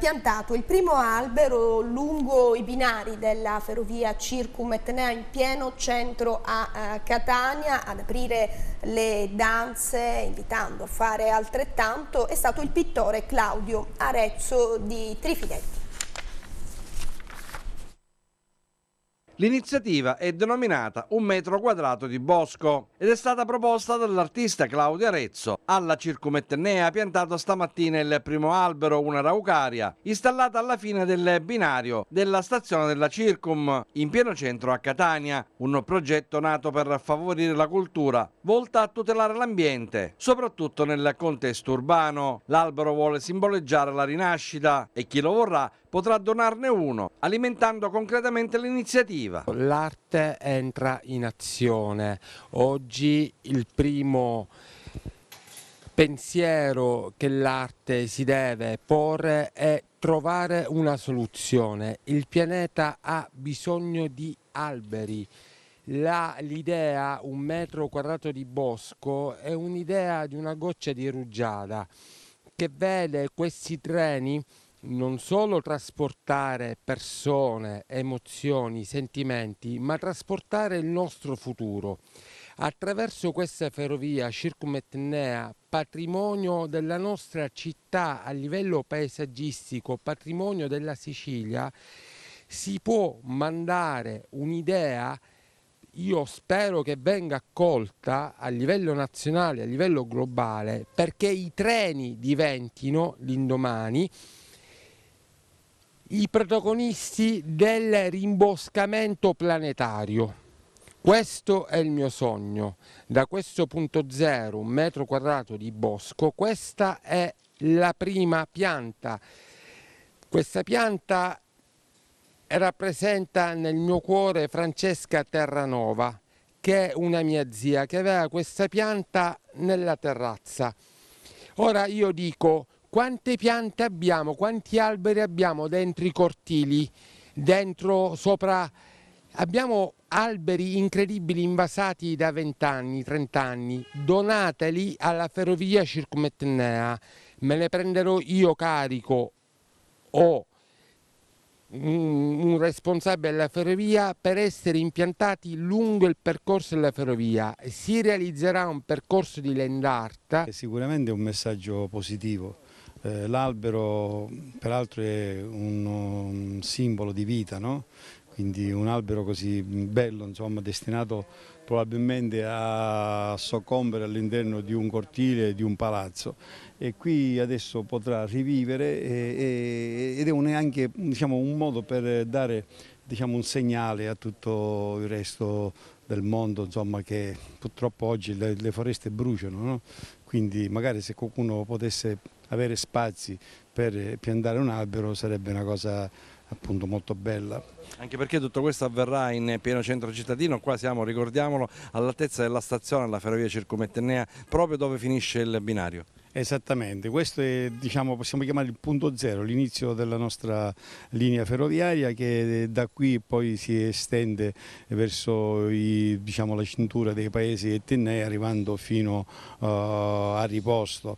piantato il primo albero lungo i binari della ferrovia Circum Etnea in pieno centro a eh, Catania ad aprire le danze invitando a fare altrettanto è stato il pittore Claudio Arezzo di Trifidetti. L'iniziativa è denominata Un metro quadrato di bosco ed è stata proposta dall'artista Claudio Arezzo. Alla circumettennea ha piantato stamattina il primo albero, una raucaria, installata alla fine del binario della stazione della Circum, in pieno centro a Catania. Un progetto nato per favorire la cultura, volta a tutelare l'ambiente, soprattutto nel contesto urbano. L'albero vuole simboleggiare la rinascita e chi lo vorrà potrà donarne uno, alimentando concretamente l'iniziativa. L'arte entra in azione. Oggi il primo pensiero che l'arte si deve porre è trovare una soluzione. Il pianeta ha bisogno di alberi. l'idea, un metro quadrato di bosco, è un'idea di una goccia di rugiada che vede questi treni non solo trasportare persone, emozioni, sentimenti, ma trasportare il nostro futuro. Attraverso questa ferrovia circumetnea, patrimonio della nostra città a livello paesaggistico, patrimonio della Sicilia, si può mandare un'idea io spero che venga accolta a livello nazionale, a livello globale, perché i treni diventino l'indomani i protagonisti del rimboscamento planetario. Questo è il mio sogno, da questo punto zero, un metro quadrato di bosco, questa è la prima pianta. Questa pianta rappresenta nel mio cuore Francesca Terranova, che è una mia zia, che aveva questa pianta nella terrazza. Ora io dico, quante piante abbiamo, quanti alberi abbiamo dentro i cortili, dentro, sopra... Abbiamo alberi incredibili invasati da 20 anni, 30 anni, donateli alla ferrovia circumetnea, me ne prenderò io carico o un responsabile della ferrovia per essere impiantati lungo il percorso della ferrovia. Si realizzerà un percorso di lendarta. È sicuramente è un messaggio positivo eh, l'albero peraltro è un simbolo di vita, no? quindi un albero così bello, insomma, destinato probabilmente a soccombere all'interno di un cortile, di un palazzo e qui adesso potrà rivivere e, e, ed è anche diciamo, un modo per dare diciamo, un segnale a tutto il resto del mondo insomma, che purtroppo oggi le, le foreste bruciano, no? quindi magari se qualcuno potesse avere spazi per eh, piantare un albero sarebbe una cosa appunto molto bella. Anche perché tutto questo avverrà in pieno centro cittadino, qua siamo, ricordiamolo, all'altezza della stazione, alla ferrovia circumettenea, proprio dove finisce il binario. Esattamente, questo è diciamo, possiamo chiamare il punto zero, l'inizio della nostra linea ferroviaria che eh, da qui poi si estende verso i, diciamo, la cintura dei paesi etnei arrivando fino uh, a riposto.